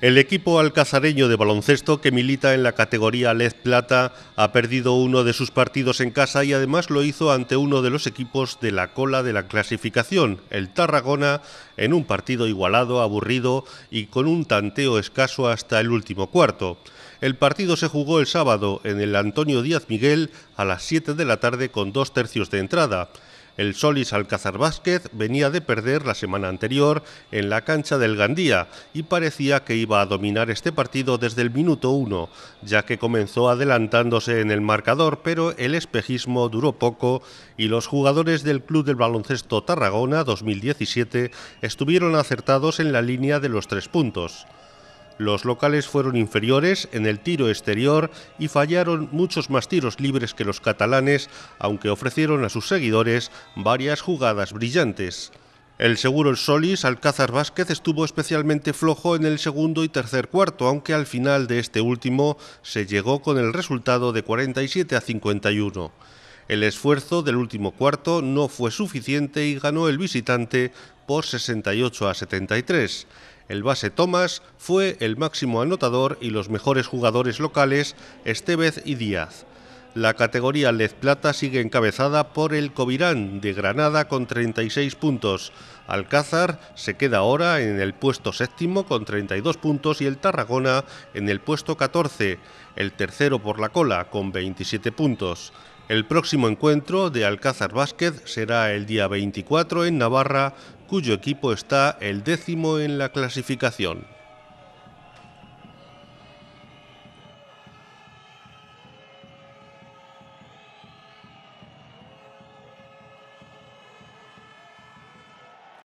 El equipo alcazareño de baloncesto que milita en la categoría Lez Plata ha perdido uno de sus partidos en casa y además lo hizo ante uno de los equipos de la cola de la clasificación, el Tarragona, en un partido igualado, aburrido y con un tanteo escaso hasta el último cuarto. El partido se jugó el sábado en el Antonio Díaz Miguel a las 7 de la tarde con dos tercios de entrada. El Solis Alcázar Vázquez venía de perder la semana anterior en la cancha del Gandía y parecía que iba a dominar este partido desde el minuto uno, ya que comenzó adelantándose en el marcador, pero el espejismo duró poco y los jugadores del Club del Baloncesto Tarragona 2017 estuvieron acertados en la línea de los tres puntos. Los locales fueron inferiores en el tiro exterior y fallaron muchos más tiros libres que los catalanes, aunque ofrecieron a sus seguidores varias jugadas brillantes. El seguro el Solis Alcázar Vázquez estuvo especialmente flojo en el segundo y tercer cuarto, aunque al final de este último se llegó con el resultado de 47 a 51. El esfuerzo del último cuarto no fue suficiente y ganó el visitante por 68 a 73. El base Tomás fue el máximo anotador y los mejores jugadores locales Estevez y Díaz. La categoría Lez Plata sigue encabezada por el Covirán de Granada con 36 puntos. Alcázar se queda ahora en el puesto séptimo con 32 puntos y el Tarragona en el puesto 14, el tercero por la cola con 27 puntos. El próximo encuentro de Alcázar Vázquez será el día 24 en Navarra, cuyo equipo está el décimo en la clasificación.